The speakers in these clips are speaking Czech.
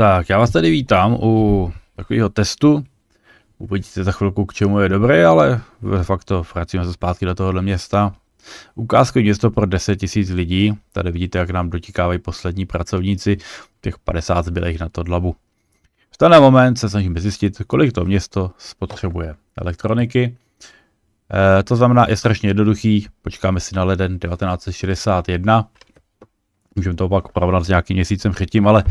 Tak, já vás tady vítám u takového testu. Uvidíte se za chvilku, k čemu je dobrý, ale de facto vracíme se zpátky do tohohle města. Ukázkový město pro 10 000 lidí. Tady vidíte, jak nám dotikávají poslední pracovníci, těch 50 zbylých na to dlabu. V ten moment se snažíme zjistit, kolik to město spotřebuje elektroniky. E, to znamená, je strašně jednoduchý, počkáme si na leden 1961. Můžeme to pak porovnat s nějakým měsícem předtím, ale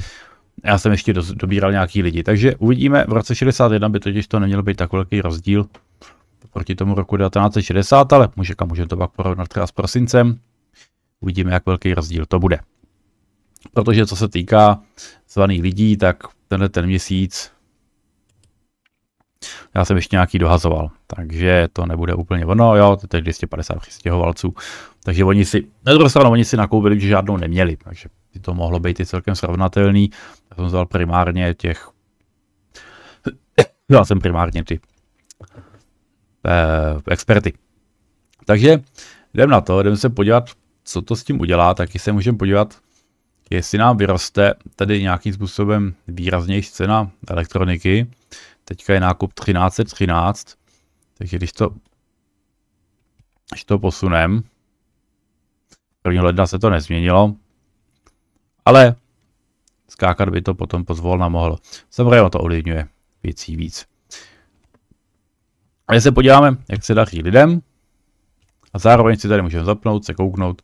já jsem ještě do, dobíral nějaký lidi, takže uvidíme, v roce 61 by totiž to neměl být tak velký rozdíl proti tomu roku 1960, ale může, můžeme to pak porovnat třeba s prosincem. Uvidíme, jak velký rozdíl to bude. Protože co se týká zvaných lidí, tak tenhle ten měsíc já jsem ještě nějaký dohazoval, takže to nebude úplně ono, jo, to je 250 přistěhovalců, takže oni si, na druhou stranu, oni si nakoupili, že žádnou neměli, takže by to mohlo být i celkem srovnatelný, já jsem vzal primárně těch... Já jsem primárně ty eh, experty. Takže jdem na to, jdem se podívat, co to s tím udělá, taky se můžeme podívat, jestli nám vyroste tady nějakým způsobem výraznější cena elektroniky. Teďka je nákup 1313, takže když to, když to posunem, 1. ledna se to nezměnilo, ale skákat by to potom pozvolna mohlo. Samozřejmě to ovlivňuje věcí víc. A když se podíváme, jak se daří lidem, a zároveň si tady můžeme zapnout, se kouknout,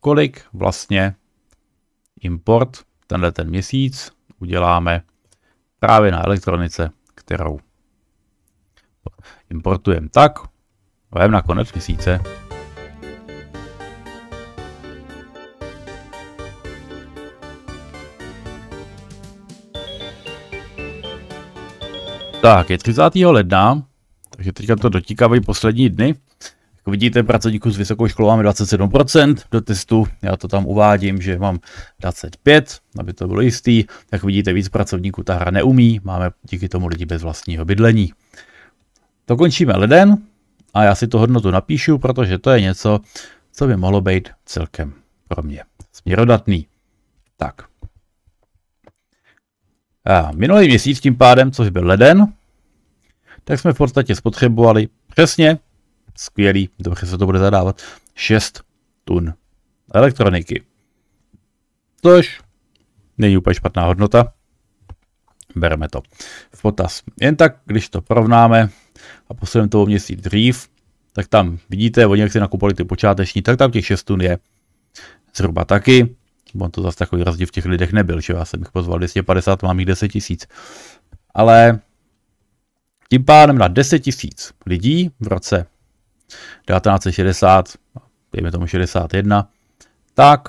kolik vlastně import tenhle ten měsíc uděláme právě na elektronice, kterou importujeme tak, jdeme na konec měsíce Tak, je 30. ledna, takže teďka to dotíkávají poslední dny. Jak vidíte, pracovníků s vysokou školou máme 27% do testu, já to tam uvádím, že mám 25, aby to bylo jistý. Jak vidíte, víc pracovníků ta hra neumí, máme díky tomu lidi bez vlastního bydlení. To končíme leden a já si tu hodnotu napíšu, protože to je něco, co by mohlo být celkem pro mě směrodatný. Tak. A minulý měsíc tím pádem, což byl leden, tak jsme v podstatě spotřebovali přesně, skvělý, dobře se to bude zadávat, 6 tun elektroniky. Což není úplně špatná hodnota, bereme to v potaz. Jen tak, když to porovnáme a posuneme to o měsíc dřív, tak tam vidíte, oni jak si nakupovali ty počáteční, tak tam těch 6 tun je zhruba taky. On to zase takový rozdíl v těch lidech nebyl, že já jsem jich pozval 250, mám jich 10 tisíc. Ale tím pádem na 10 tisíc lidí v roce 1960, dejme tomu 61, tak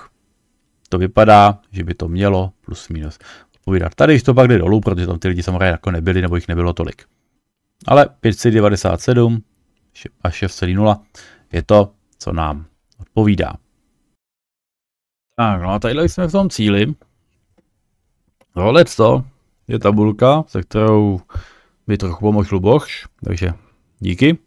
to vypadá, že by to mělo plus minus odpovídat. Tady to pak jde dolů, protože tam ty lidi samozřejmě jako nebyli, nebo jich nebylo tolik. Ale 597 a 6,0 je to, co nám odpovídá. Tak, no a tady jsme v tom cíli. Tohle no, to je tabulka, se kterou by trochu pomohl Borš, takže díky.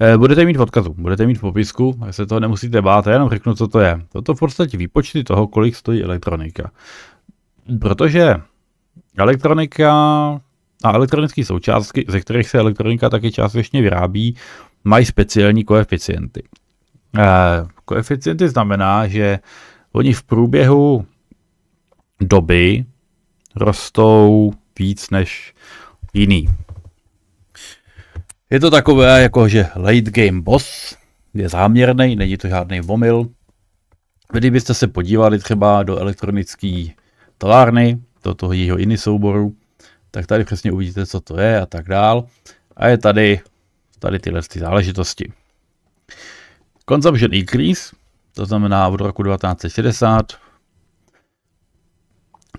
Eh, budete mít v odkazu, budete mít v popisku, tak se toho nemusíte bát, já jenom řeknu, co to je. Toto v podstatě výpočty toho, kolik stojí elektronika. Protože elektronika a elektronické součástky, ze kterých se elektronika taky částečně vyrábí, mají speciální koeficienty. Eh, koeficienty znamená, že oni v průběhu doby rostou víc než jiný. Je to takové, jako že late game boss je záměrný, není to žádný vomil. Kdybyste se podívali třeba do elektronické továrny, do toho jeho jiný souboru, tak tady přesně uvidíte, co to je a tak dál. A je tady, tady tyhle ty záležitosti. Consumption increase, to znamená od roku 1960,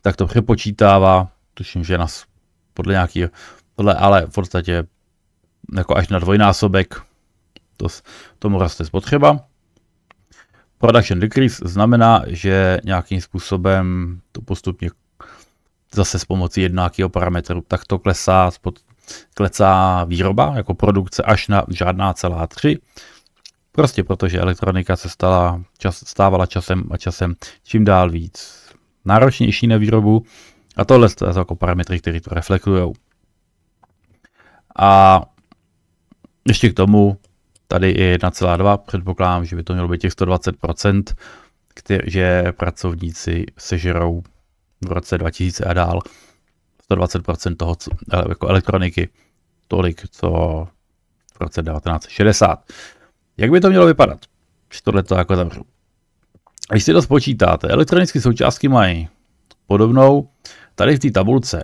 tak to přepočítává tuším, že nás podle nějaký, podle, ale v podstatě jako až na dvojnásobek to, tomu roste spotřeba. Production decrease znamená, že nějakým způsobem to postupně zase s pomocí jednákého parametru, takto klesá, spod, klesá výroba jako produkce až na žádná celá tři. Prostě protože elektronika se stala, čas, stávala časem a časem čím dál víc náročnější na výrobu a tohle jsou jako parametry, které to reflektují. A ještě k tomu, tady je 1,2, předpokládám, že by to mělo být těch 120%, který, že pracovníci sežerou v roce 2000 a dál 120% toho co, jako elektroniky, tolik, co v roce 1960. Jak by to mělo vypadat, když tohle to jako zavřu? Když si to spočítáte, elektronické součástky mají podobnou Tady v té tabulce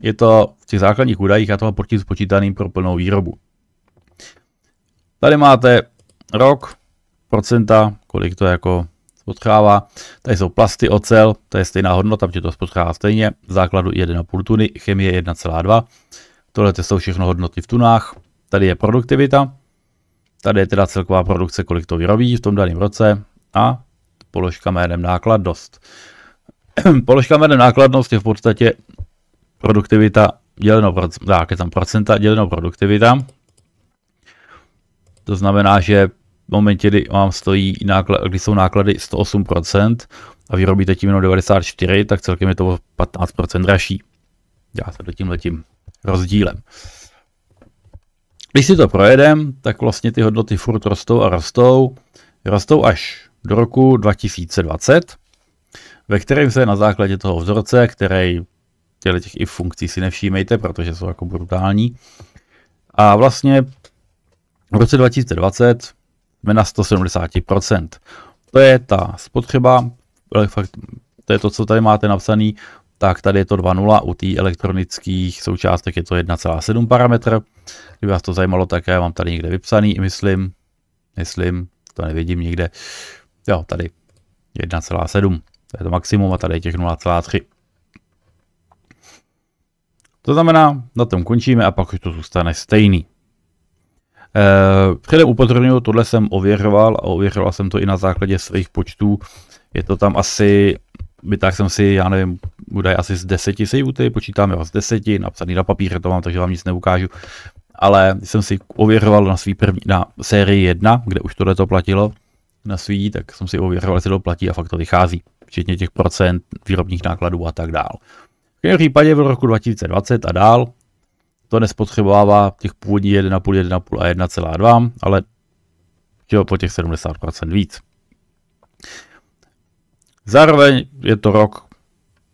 je to v těch základních údajích a mám proti spočítaným pro plnou výrobu. Tady máte rok, procenta, kolik to jako spotřává. Tady jsou plasty, ocel, to je stejná hodnota, protože to spotřává stejně. V základu 1,5 tuny, chemie 1,2. Tohle jsou všechno hodnoty v tunách. Tady je produktivita. Tady je teda celková produkce, kolik to vyrobí v tom daném roce. A položka jménem dost. položka jménem nákladnost je v podstatě produktivita děleno, tak je tam procenta děleno produktivita. To znamená, že v momentě, kdy vám stojí, náklad, kdy jsou náklady 108% a vyrobíte tím jenom 94, tak celkem je to 15% dražší. Já se do tím letím rozdílem. Když si to projedem, tak vlastně ty hodnoty furt rostou a rostou. Rostou až do roku 2020, ve kterém se na základě toho vzorce, který těle těch i funkcí si nevšímejte, protože jsou jako brutální. A vlastně v roce 2020 jsme na 170%. To je ta spotřeba, fakt, to je to, co tady máte napsaný, tak tady je to 2.0, u té elektronických součástek je to 1,7 parametr. Kdyby vás to zajímalo, tak já mám tady někde vypsaný, myslím, myslím, to nevidím nikde. Jo, tady to je to maximum a tady je těch 0,3. To znamená, na tom končíme a pak už to zůstane stejný. Eh, předem upozorňuji, tohle jsem ověřoval a ověřoval jsem to i na základě svých počtů. Je to tam asi, tak jsem si, já nevím, bude asi z deseti sejvuty, počítáme ho z deseti, napsaný na papíře to mám, takže vám nic neukážu. Ale jsem si ověřoval na svý první, na sérii 1, kde už tohle to platilo, na svý, tak jsem si ověřoval, jestli to platí a fakt to vychází, včetně těch procent výrobních nákladů a tak dál. V každém případě v roku 2020 a dál to nespotřebovává těch původních 1,5, 1,5 a 1,2, ale že po těch 70% víc. Zároveň je to rok,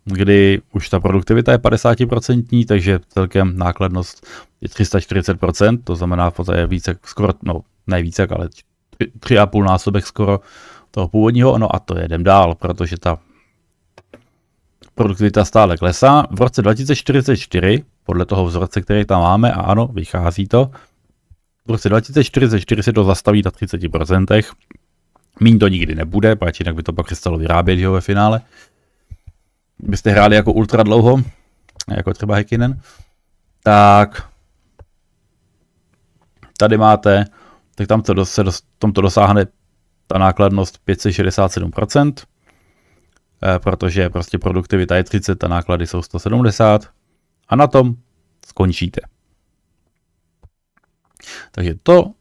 kdy už ta produktivita je 50%, takže celkem nákladnost je 340%, to znamená v podstatě více, skoro, no ne více, ale tři a půl násobek skoro toho původního, no a to jedem dál, protože ta produktivita stále klesá. V roce 2044, podle toho vzorce, který tam máme, a ano, vychází to, v roce 2044 se to zastaví na 30%, míň to nikdy nebude, protože jinak by to pak přestalo vyrábět ve finále. Byste hráli jako ultra dlouho, jako třeba Hekinen, tak tady máte tak tam, to se dos, dosáhne ta nákladnost 567%, eh, protože prostě produktivita je 30 a náklady jsou 170 a na tom skončíte. Takže to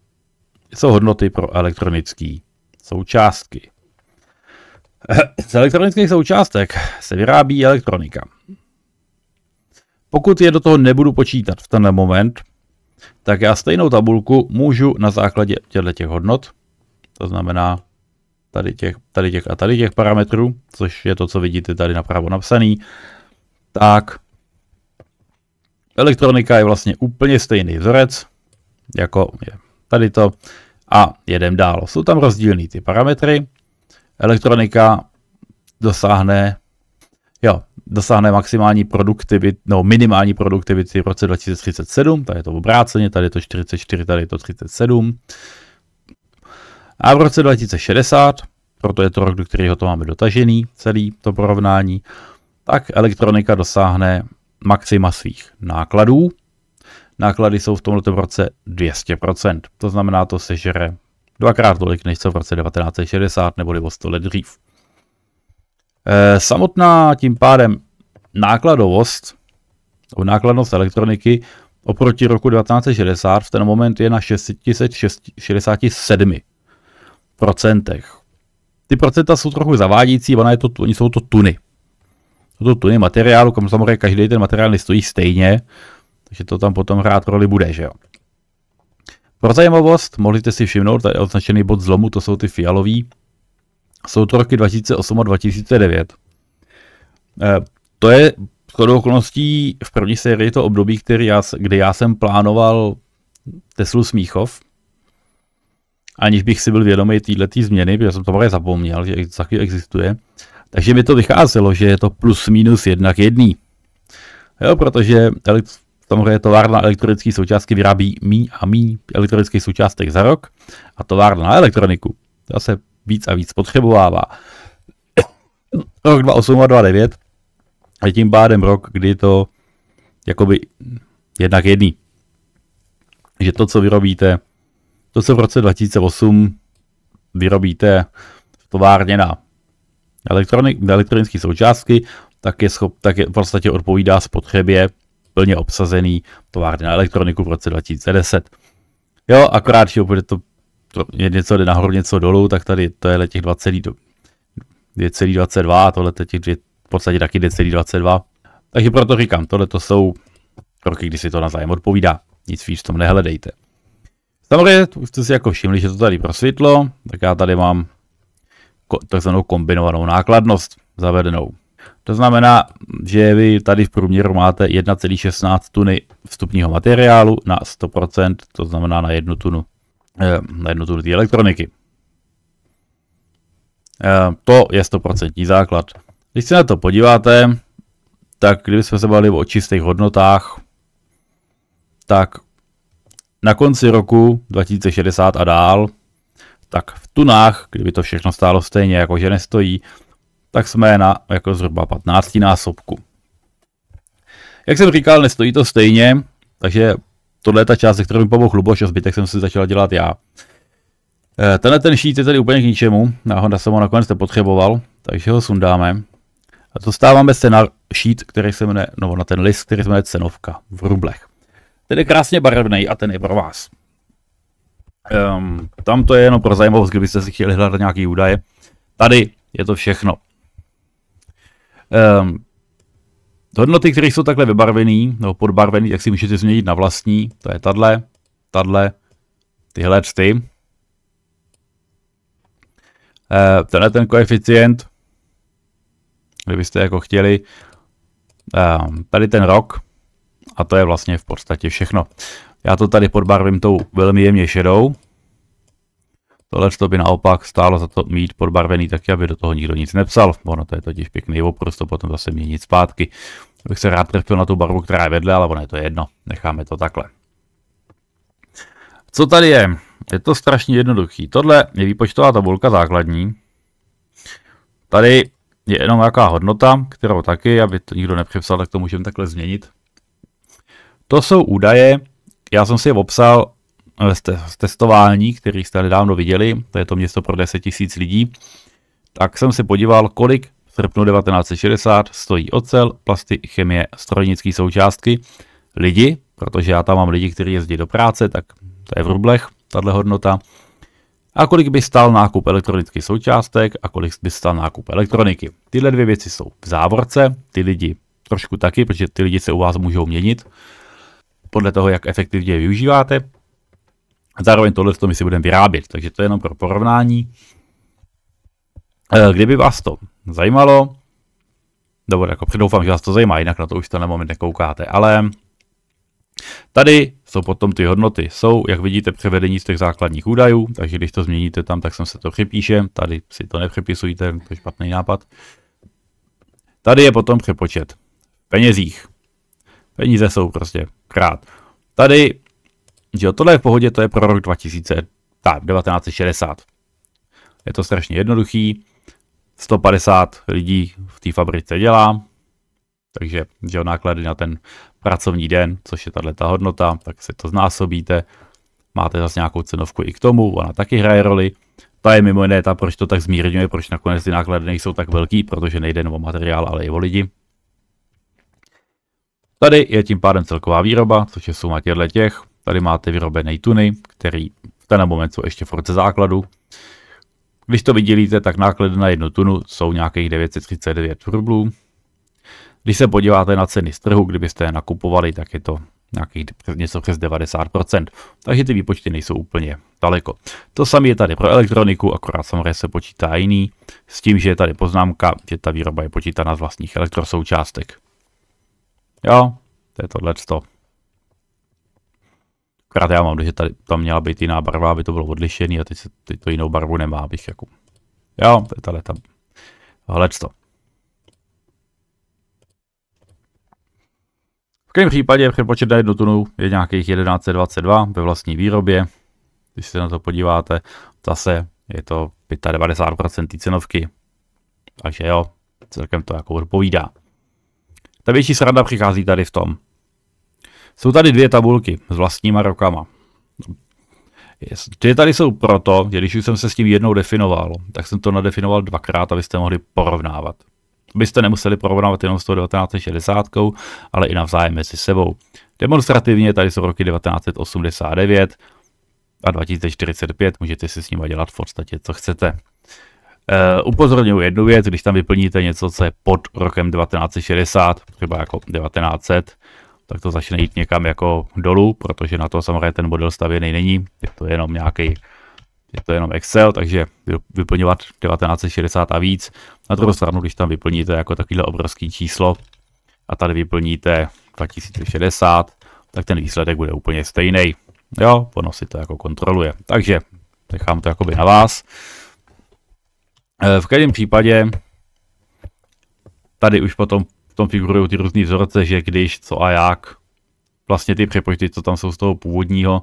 jsou hodnoty pro elektronické součástky. Eh, z elektronických součástek se vyrábí elektronika. Pokud je do toho nebudu počítat v ten moment, tak já stejnou tabulku můžu na základě těchto těch hodnot, to znamená tady těch, tady těch a tady těch parametrů, což je to, co vidíte tady napravo napsaný, tak elektronika je vlastně úplně stejný vzorec, jako je tady to, a jedem dál. Jsou tam rozdílný ty parametry, elektronika dosáhne, jo, dosáhne maximální produktivity, no minimální produktivity v roce 2037, tady je to obráceně, tady je to 44, tady je to 37. A v roce 2060, proto je to rok, do kterého to máme dotažený, celý to porovnání, tak elektronika dosáhne maxima svých nákladů. Náklady jsou v tomto roce 200%, to znamená, to sežere dvakrát tolik, než co v roce 1960 neboli o 100 let dřív. Eh, samotná tím pádem nákladovost, nákladnost elektroniky oproti roku 1960 v ten moment je na 667 procentech. Ty procenta jsou trochu zavádící, ona je to, oni jsou to tuny. Jsou to tuny materiálu, kam samozřejmě každý ten materiál nestojí stejně, takže to tam potom hrát roli bude, že jo. Pro zajímavost, mohli jste si všimnout, tady je označený bod zlomu, to jsou ty fialový, jsou to roky 2008 a 2009. Eh, to je shodou okolností v první sérii to období, který já, kdy já jsem plánoval Teslu Smíchov, aniž bych si byl vědomý této změny, protože jsem to právě zapomněl, že taky existuje. Takže mi to vycházelo, že je to plus minus k jedný. Jo, protože samozřejmě továrna elektronické součástky vyrábí mí a mí elektronických součástek za rok a továrna na elektroniku. Zase víc a víc potřebovává. Rok 2008 a 2009 je tím pádem rok, kdy to jakoby jednak jedný. Že to, co vyrobíte, to, co v roce 2008 vyrobíte v továrně na elektronické součástky, tak je, schop, tak je v podstatě odpovídá spotřebě plně obsazený továrny na elektroniku v roce 2010. Jo, akorát, že to to je něco jde nahoru, něco dolů, tak tady to je těch 2,22 a tohle těch dvě, v podstatě taky 2,22. Takže proto říkám, tohle to jsou roky, kdy si to na zájem odpovídá. Nic víc v tom nehledejte. Samozřejmě už jste si jako všimli, že to tady prosvítlo, tak já tady mám takzvanou kombinovanou nákladnost zavedenou. To znamená, že vy tady v průměru máte 1,16 tuny vstupního materiálu na 100%, to znamená na jednu tunu Eh, na jednotu tu elektroniky. Eh, to je 100% základ. Když se na to podíváte, tak kdybychom se bavili o čistých hodnotách, tak na konci roku 2060 a dál, tak v tunách, kdyby to všechno stálo stejně, jako že nestojí, tak jsme na jako zhruba 15 násobku. Jak jsem říkal, nestojí to stejně, takže tohle je ta část, se kterou mi pomohl Luboš a zbytek jsem si začal dělat já. Eh, tenhle ten šít je tady úplně k ničemu, náhoda jsem ho nakonec nepotřeboval, takže ho sundáme. A dostáváme se na šít, který se jmenuje, no na ten list, který se jmenuje cenovka v rublech. Ten je krásně barevný a ten je pro vás. Um, tam to je jenom pro zajímavost, kdybyste si chtěli hledat nějaký údaje. Tady je to všechno. Um, Hodnoty, které jsou takhle vybarvený, nebo podbarvený, jak si můžete změnit na vlastní. To je tadle, tadle, tyhle ty. E, eh, tenhle ten koeficient, kdybyste jako chtěli, e, tady ten rok, a to je vlastně v podstatě všechno. Já to tady podbarvím tou velmi jemně šedou, Tohle to by naopak stálo za to mít podbarvený taky, aby do toho nikdo nic nepsal. Ono to je totiž pěkný oprost, to potom zase měnit zpátky. Bych se rád trefil na tu barvu, která je vedle, ale ono je to jedno. Necháme to takhle. Co tady je? Je to strašně jednoduchý. Tohle je výpočtová tabulka základní. Tady je jenom nějaká hodnota, kterou taky, aby to nikdo nepřepsal, tak to můžeme takhle změnit. To jsou údaje, já jsem si je obsal z eh, testování, který jste nedávno viděli, to je to město pro 10 000 lidí, tak jsem se podíval, kolik v srpnu 1960 stojí ocel, plasty, chemie, strojnické součástky, lidi, protože já tam mám lidi, kteří jezdí do práce, tak to je v rublech, tahle hodnota. A kolik by stál nákup elektronických součástek a kolik by stál nákup elektroniky. Tyhle dvě věci jsou v závorce, ty lidi trošku taky, protože ty lidi se u vás můžou měnit podle toho, jak efektivně je využíváte. A zároveň tohle to my si budeme vyrábět, takže to je jenom pro porovnání. Eh, kdyby vás to zajímalo, nebo jako předoufám, že vás to zajímá, jinak na to už na moment nekoukáte, ale tady jsou potom ty hodnoty. Jsou, jak vidíte, převedení z těch základních údajů, takže když to změníte tam, tak sem se to připíše, tady si to nepřepisujte, to je špatný nápad. Tady je potom přepočet. penězích. Peníze jsou prostě krát. Tady že jo, tohle je v pohodě, to je pro rok 2000, tak, 1960. Je to strašně jednoduchý, 150 lidí v té fabrice dělá, takže že jo, náklady na ten pracovní den, což je tahle ta hodnota, tak si to znásobíte. Máte zase nějakou cenovku i k tomu, ona taky hraje roli. Ta je mimo jiné ta, proč to tak zmírňuje, proč nakonec ty náklady nejsou tak velký, protože nejde jen o materiál, ale i o lidi. Tady je tím pádem celková výroba, což je suma těchto těch. Tady máte vyrobené tuny, který v ten moment jsou ještě v roce základu. Když to vydělíte, tak náklady na jednu tunu jsou nějakých 939 rublů. Když se podíváte na ceny z trhu, kdybyste je nakupovali, tak je to nějakých něco přes 90%. Takže ty výpočty nejsou úplně daleko. To samé je tady pro elektroniku, akorát samozřejmě se počítá jiný, s tím, že je tady poznámka, že ta výroba je počítána z vlastních elektrosoučástek. Jo, to je tohle Krát já mám, že tady, tam měla být jiná barva, aby to bylo odlišený a teď, se, teď to jinou barvu nemá, abych jako... Jo, to je tady tam. Hlec to. V každém případě přepočet na jednu tunu je nějakých 1122 ve vlastní výrobě. Když se na to podíváte, zase je to 95% té cenovky. Takže jo, celkem to jako odpovídá. Ta větší sranda přichází tady v tom. Jsou tady dvě tabulky s vlastníma rokama. Ty tady jsou proto, že když už jsem se s tím jednou definoval, tak jsem to nadefinoval dvakrát, abyste mohli porovnávat. Abyste nemuseli porovnávat jenom s tou 1960, ale i navzájem mezi sebou. Demonstrativně tady jsou roky 1989 a 2045, můžete si s nimi dělat v podstatě, co chcete. E, upozorňuji jednu věc, když tam vyplníte něco, co je pod rokem 1960, třeba jako 1900, tak to začne jít někam jako dolů, protože na to samozřejmě ten model stavěný není, je to jenom nějaký je to jenom Excel, takže vyplňovat 1960 a víc. Na druhou stranu, když tam vyplníte jako takovýhle obrovský číslo a tady vyplníte 2060, tak ten výsledek bude úplně stejný. Jo, ono si to jako kontroluje. Takže nechám to jakoby na vás. Eh, v každém případě tady už potom v tom figurují ty různé vzorce, že když, co a jak, vlastně ty přepočty, co tam jsou z toho původního,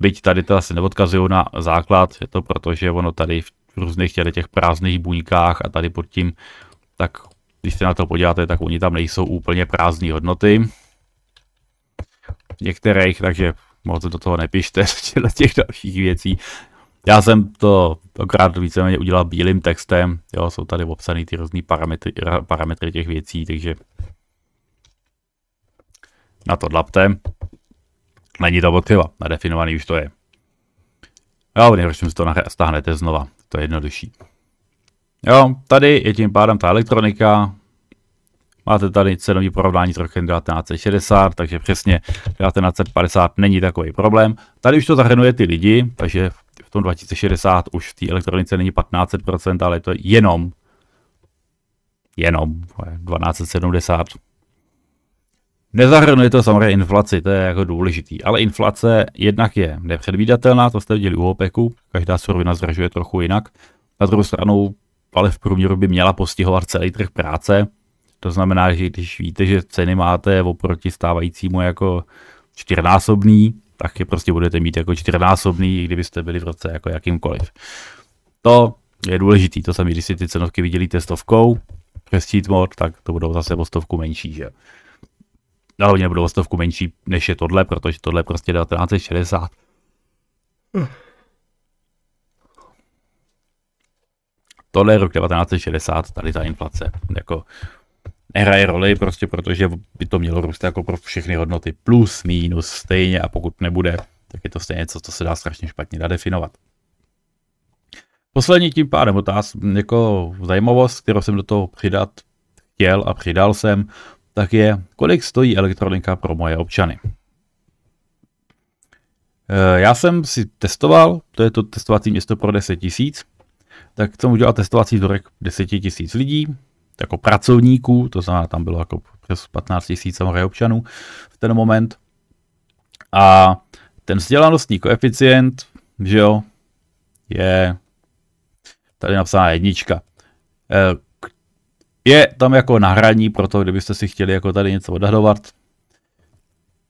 byť tady to asi neodkazují na základ, je to proto, že ono tady v různých těch, těch prázdných buňkách a tady pod tím, tak když se na to podíváte, tak oni tam nejsou úplně prázdné hodnoty. V některých, takže moc do toho nepište, do těch dalších věcí. Já jsem to akorát víceméně udělal bílým textem, jo, jsou tady obsané ty různé parametry, parametry těch věcí, takže na to dlapte. Není to potřeba, nadefinovaný už to je. Jo, nejhorším si to stáhnete znova, to je jednodušší. Jo, tady je tím pádem ta elektronika, Máte tady cenový porovnání s rokem 1960, takže přesně 1950 není takový problém. Tady už to zahrnuje ty lidi, takže v tom 2060 už v té elektronice není 15%, ale je to jenom, jenom 1270. Nezahrnuje to samozřejmě inflaci, to je jako důležitý, ale inflace jednak je nepředvídatelná, to jste viděli u OPECu, každá surovina zražuje trochu jinak. Na druhou stranu, ale v průměru by měla postihovat celý trh práce, to znamená, že když víte, že ceny máte oproti stávajícímu jako čtyřnásobný, tak je prostě budete mít jako čtyřnásobný, i kdybyste byli v roce jako jakýmkoliv. To je důležitý, to sami, když si ty cenovky vydělíte stovkou, přestít mod, tak to budou zase o stovku menší, že? Na hlavně budou o stovku menší, než je tohle, protože tohle je prostě 1960. Hm. Tohle je rok 1960, tady ta inflace. Jako, nehraje roli, prostě protože by to mělo růst jako pro všechny hodnoty plus, minus, stejně a pokud nebude, tak je to stejně něco, co se dá strašně špatně nadefinovat. Poslední tím pádem otázka, jako zajímavost, kterou jsem do toho přidat chtěl a přidal jsem, tak je, kolik stojí elektronika pro moje občany. E, já jsem si testoval, to je to testovací město pro 10 tisíc, tak jsem udělal testovací vzorek 10 tisíc lidí, jako pracovníků, to znamená, tam bylo jako přes 15 tisíc občanů v ten moment. A ten vzdělanostní koeficient, že jo, je tady napsaná jednička. E, je tam jako nahraní pro to, kdybyste si chtěli jako tady něco odhadovat.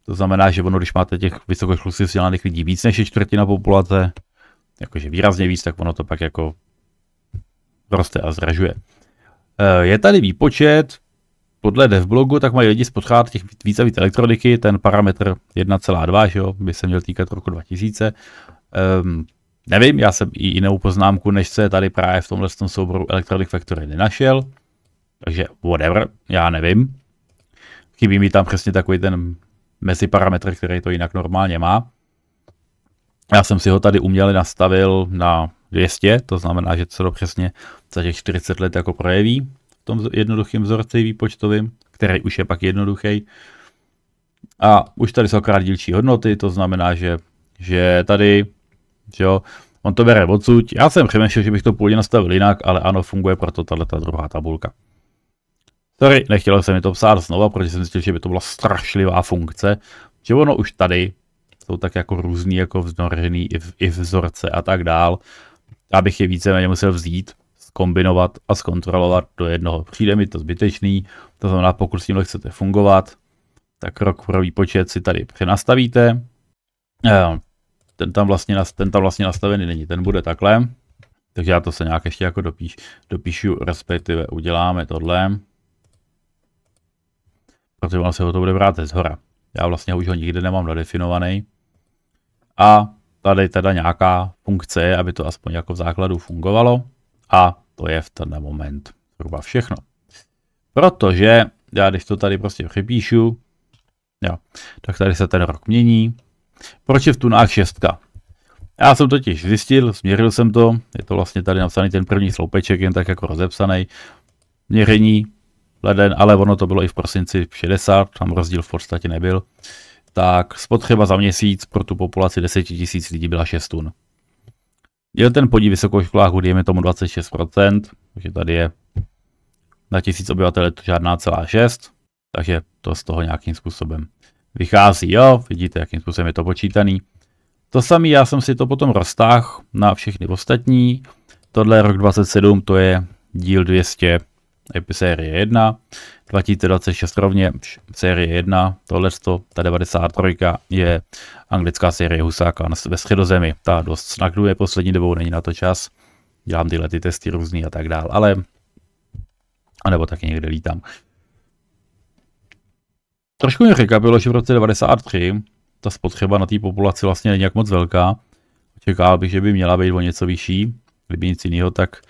To znamená, že ono, když máte těch vysokoškolských vzdělaných lidí víc než je čtvrtina populace, jakože výrazně víc, tak ono to pak jako roste a zražuje. Eh, je tady výpočet, podle devblogu, tak mají lidi spotřebovat těch více a víc elektroniky, ten parametr 1,2, že jo, by se měl týkat roku 2000. Um, ehm, nevím, já jsem i jinou poznámku, než se tady právě v tomhle tom souboru Electronic Factory nenašel, takže whatever, já nevím. Chybí mi tam přesně takový ten mezi parametr, který to jinak normálně má. Já jsem si ho tady uměle nastavil na 200, to znamená, že se to přesně za těch 40 let jako projeví v tom jednoduchém vzorci výpočtovým, který už je pak jednoduchý. A už tady jsou krát dílčí hodnoty, to znamená, že, že tady, že jo, on to bere odsud. Já jsem přemýšlel, že bych to původně nastavil jinak, ale ano, funguje proto tahle ta druhá tabulka. Sorry, nechtěl jsem mi to psát znova, protože jsem zjistil, že by to byla strašlivá funkce, že ono už tady jsou tak jako různý, jako vznořený i, v, i vzorce a tak dál já bych je víceméně musel vzít, skombinovat a zkontrolovat do jednoho. Přijde mi to zbytečný, to znamená, pokud s tímhle chcete fungovat, tak rok pro výpočet si tady přenastavíte. Eh, ten tam, vlastně, ten tam vlastně nastavený není, ten bude takhle. Takže já to se nějak ještě jako dopíš, dopíšu, respektive uděláme tohle. Protože ono se ho to bude brát zhora. Já vlastně už ho nikdy nemám nadefinovaný. A tady teda nějaká funkce, aby to aspoň jako v základu fungovalo. A to je v ten moment zhruba všechno. Protože já když to tady prostě připíšu, jo, tak tady se ten rok mění. Proč je v tunách šestka? Já jsem totiž zjistil, změřil jsem to, je to vlastně tady napsaný ten první sloupeček, jen tak jako rozepsaný. Měření, leden, ale ono to bylo i v prosinci 60, tam rozdíl v podstatě nebyl tak spotřeba za měsíc pro tu populaci 10 000 lidí byla 6 tun. Děl ten podíl vysokoškoláků, dejme tomu 26%, takže tady je na tisíc obyvatel to žádná celá 6, takže to z toho nějakým způsobem vychází, jo, vidíte, jakým způsobem je to počítaný. To samé, já jsem si to potom roztáhl na všechny ostatní, tohle je rok 27, to je díl 200, série 1, 2026 rovně série 1, tohle, ta 93 je anglická série Husáka ve středozemi. Ta dost snakduje poslední dobou, není na to čas. Dělám tyhle ty testy různý a tak dál, ale a nebo taky někde lítám. Trošku mě překvapilo, že v roce 93 ta spotřeba na té populaci vlastně není jak moc velká. Čekal bych, že by měla být o něco vyšší, kdyby nic jiného, tak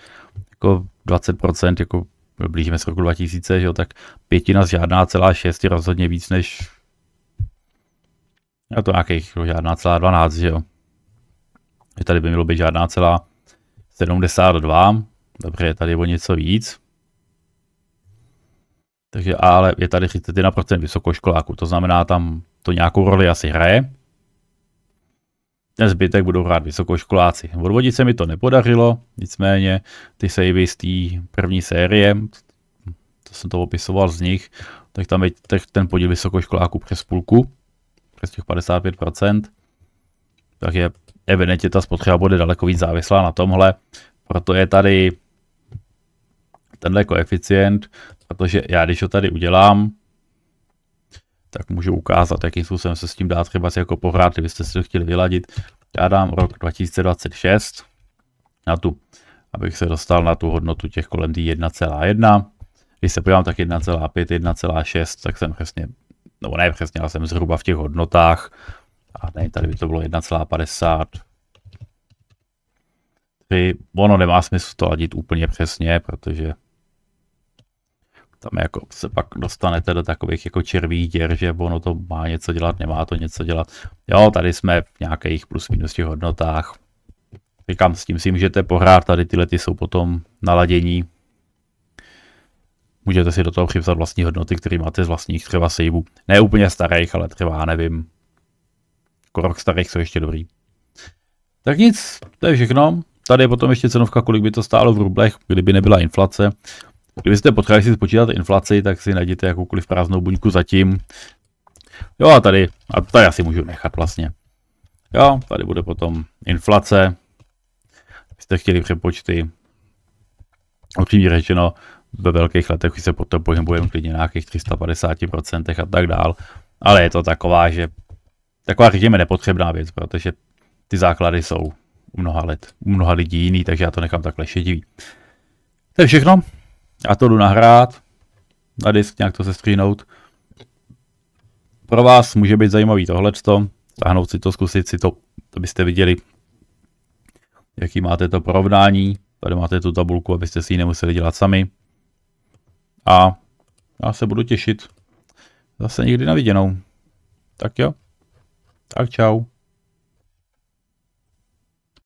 jako 20% jako blížíme se roku 2000, že jo, tak pětina z žádná celá šest je rozhodně víc než a to nějakých žádná celá 12, že jo. Že tady by mělo být žádná celá 72, dobře, je tady o něco víc. Takže ale je tady 31% vysokoškoláků, to znamená tam to nějakou roli asi hraje. Ten zbytek budou hrát vysokoškoláci. Odvodit se mi to nepodařilo, nicméně ty savey z té první série, to jsem to opisoval z nich, tak tam je ten podíl vysokoškoláků přes půlku, přes těch 55%, tak je evidentně ta spotřeba bude daleko víc závislá na tomhle, proto je tady tenhle koeficient, protože já když ho tady udělám, tak můžu ukázat, jakým způsobem se s tím dá třeba si jako pohrát, kdybyste si to chtěli vyladit. Já dám rok 2026 na tu, abych se dostal na tu hodnotu těch kolem 1,1. Když se podívám, tak 1,5, 1,6, tak jsem přesně, nebo ne přesně, ale jsem zhruba v těch hodnotách. A ne, tady by to bylo 1,50. Ono nemá smysl to ladit úplně přesně, protože tam jako se pak dostanete do takových jako červých děr, že ono to má něco dělat, nemá to něco dělat. Jo, tady jsme v nějakých plus minus těch hodnotách. Říkám, s tím si můžete pohrát, tady tyhle ty jsou potom naladění. Můžete si do toho připsat vlastní hodnoty, které máte z vlastních třeba saveů. Ne úplně starých, ale třeba, já nevím, korok starých jsou ještě dobrý. Tak nic, to je všechno. Tady je potom ještě cenovka, kolik by to stálo v rublech, kdyby nebyla inflace. Kdybyste potřebovali si spočítat inflaci, tak si najděte jakoukoliv prázdnou buňku zatím. Jo a tady, a tady asi můžu nechat vlastně. Jo, tady bude potom inflace. Kdybyste chtěli přepočty. Upřímně řečeno, ve velkých letech už se potom pohybujeme klidně na nějakých 350% a tak dál. Ale je to taková, že taková, řekněme, nepotřebná věc, protože ty základy jsou u mnoha let, u mnoha lidí jiný, takže já to nechám takhle šedivý. To je všechno. Já to jdu nahrát, na disk nějak to sestříhnout. Pro vás může být zajímavý tohleto, tahnout si to, zkusit si to, abyste viděli, jaký máte to porovnání. Tady máte tu tabulku, abyste si ji nemuseli dělat sami. A já se budu těšit zase někdy na viděnou. Tak jo. Tak čau.